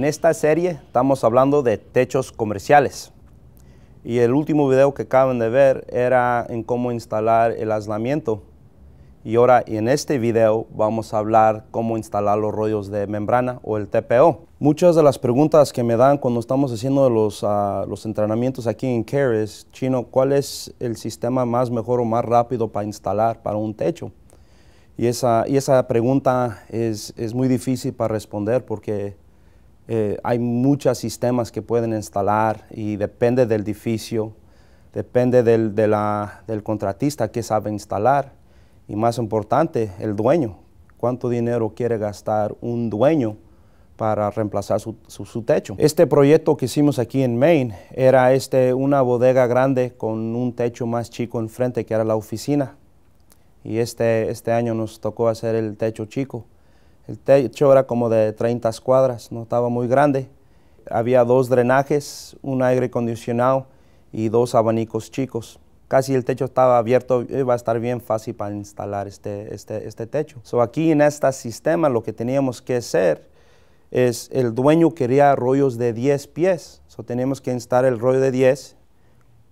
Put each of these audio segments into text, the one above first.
En esta serie estamos hablando de techos comerciales. Y el último video que acaban de ver era en cómo instalar el aislamiento. Y ahora en este video vamos a hablar cómo instalar los rollos de membrana o el TPO. Muchas de las preguntas que me dan cuando estamos haciendo los, ah, entrenamientos aquí en CARE Chino, ¿cuál es el sistema más mejor o más rápido para instalar para un techo? Y esa, y esa pregunta es, es muy difícil para responder porque eh, hay muchos sistemas que pueden instalar y depende del edificio, depende del, contratista que sabe instalar y más importante, el dueño. ¿Cuánto dinero quiere gastar un dueño para reemplazar su, techo. Este proyecto que hicimos aquí en Maine era este, una bodega grande con un techo más chico enfrente que era la oficina. Y este, este año nos tocó hacer el techo chico. El techo era como de 30 cuadras, no estaba muy grande. Había dos drenajes, un aire acondicionado y dos abanicos chicos. Casi el techo estaba abierto, iba a estar bien fácil para instalar este, este, este techo. So aquí en este sistema lo que teníamos que hacer es, el dueño quería rollos de 10 pies. teníamos que instalar el rollo de 10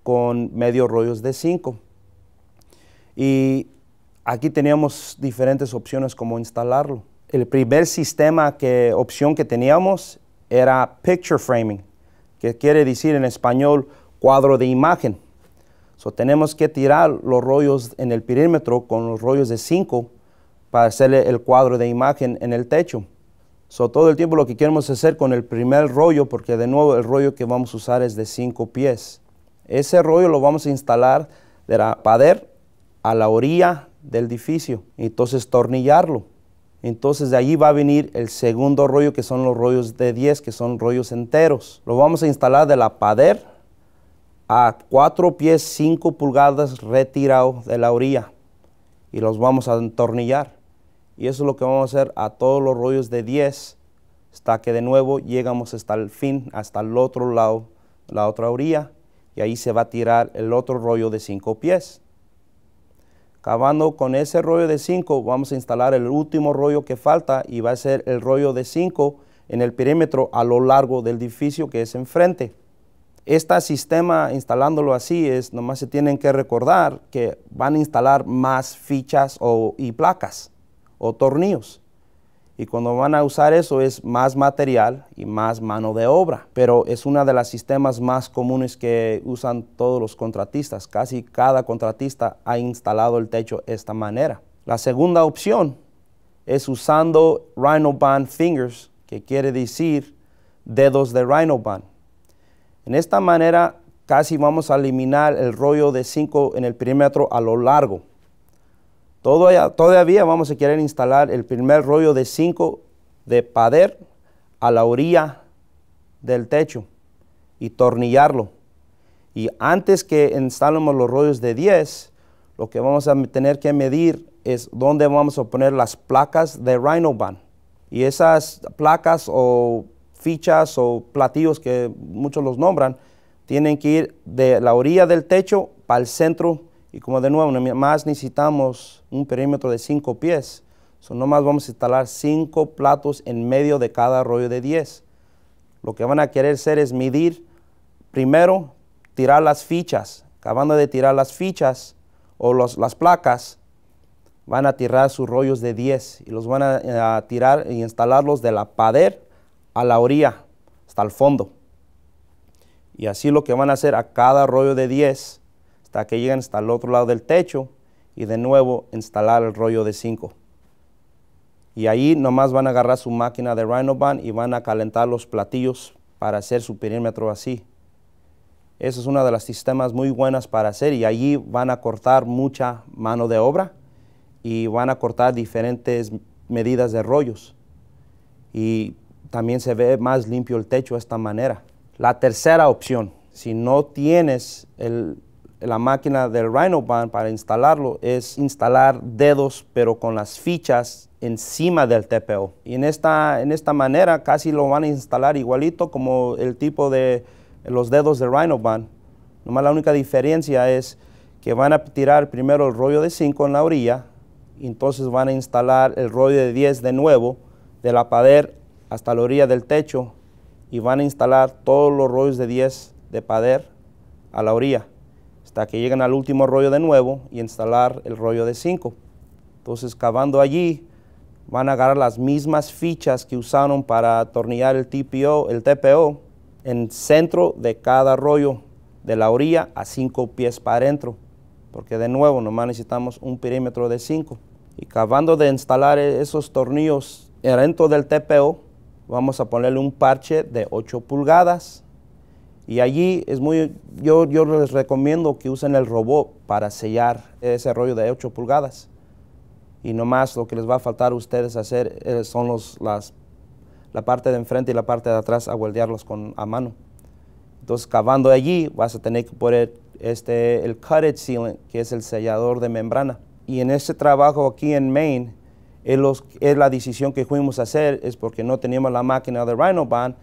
con medio rollos de 5. Y aquí teníamos diferentes opciones como instalarlo el primer sistema que opción que teníamos era picture framing, que quiere decir en español cuadro de imagen. So, tenemos que tirar los rollos en el perímetro con los rollos de 5 para hacerle el cuadro de imagen en el techo. So, todo el tiempo lo que queremos hacer con el primer rollo, porque de nuevo el rollo que vamos a usar es de 5 pies. Ese rollo lo vamos a instalar de la pader a la orilla del edificio, y entonces tornillarlo. Entonces de allí va a venir el segundo rollo que son los rollos de 10, que son rollos enteros. Lo vamos a instalar de la pader a 4 pies 5 pulgadas retirado de la orilla y los vamos a entornillar. Y eso es lo que vamos a hacer a todos los rollos de 10 hasta que de nuevo llegamos hasta el fin, hasta el otro lado, la otra orilla. Y ahí se va a tirar el otro rollo de 5 pies. Acabando con ese rollo de 5, vamos a instalar el último rollo que falta y va a ser el rollo de 5 en el perímetro a lo largo del edificio que es enfrente. Este sistema, instalándolo así, es nomás se tienen que recordar que van a instalar más fichas o, y placas o tornillos. Y cuando van a usar eso es más material y más mano de obra, pero es uno de los sistemas más comunes que usan todos los contratistas. Casi cada contratista ha instalado el techo de esta manera. La segunda opción es usando Rhino Band Fingers, que quiere decir dedos de Rhino Band. En esta manera casi vamos a eliminar el rollo de 5 en el perímetro a lo largo. Todavía, vamos a querer instalar el primer rollo de 5 de pader a la orilla del techo y tornillarlo. Y antes que instalemos los rollos de 10, lo que vamos a tener que medir es dónde vamos a poner las placas de Rhinoban. Y esas placas o fichas o platillos que muchos los nombran, tienen que ir de la orilla del techo para el centro y como de nuevo, más necesitamos un perímetro de 5 pies. So, nomás vamos a instalar 5 platos en medio de cada rollo de 10. Lo que van a querer hacer es medir, primero, tirar las fichas. Acabando de tirar las fichas o las placas, van a tirar sus rollos de 10 y los van eh, a, tirar y instalarlos de la pader a la orilla, hasta el fondo. Y así lo que van a hacer a cada rollo de 10 hasta que lleguen hasta el otro lado del techo y de nuevo instalar el rollo de 5. Y ahí nomás van a agarrar su máquina de Rhinoban y van a calentar los platillos para hacer su perímetro así. eso es una de las sistemas muy buenas para hacer y allí van a cortar mucha mano de obra y van a cortar diferentes medidas de rollos. Y también se ve más limpio el techo de esta manera. La tercera opción, si no tienes el la máquina del RhinoBand para instalarlo es instalar dedos pero con las fichas encima del TPO. Y en esta, manera casi lo van a instalar igualito como el tipo de los dedos del RhinoBand. Nomás la única diferencia es que van a tirar primero el rollo de 5 en la orilla, y entonces van a instalar el rollo de 10 de nuevo de la pader hasta la orilla del techo y van a instalar todos los rollos de 10 de pader a la orilla hasta que lleguen al último rollo de nuevo y instalar el rollo de 5. Entonces, cavando allí, van a agarrar las mismas fichas que usaron para atornillar el TPO, el TPO en centro de cada rollo, de la orilla a 5 pies para adentro, porque de nuevo nomás necesitamos un perímetro de 5. Y acabando de instalar e-, esos tornillos dentro del TPO, vamos a ponerle un parche de 8 pulgadas y allí es muy, yo, yo les recomiendo que usen el robot para sellar ese rollo de 8 pulgadas. Y nomás lo que les va a faltar a ustedes hacer eh, son los, las, la parte de enfrente y la parte de atrás a con, a mano. Entonces cavando allí vas a tener que poner este, el cutted sealant, que es el sellador de membrana. Y en este trabajo aquí en Maine, es, los, es la decisión que fuimos a hacer, es porque no teníamos la máquina de Rhino Band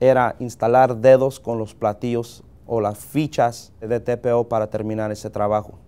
era instalar dedos con los platillos o las fichas de TPO para terminar ese trabajo.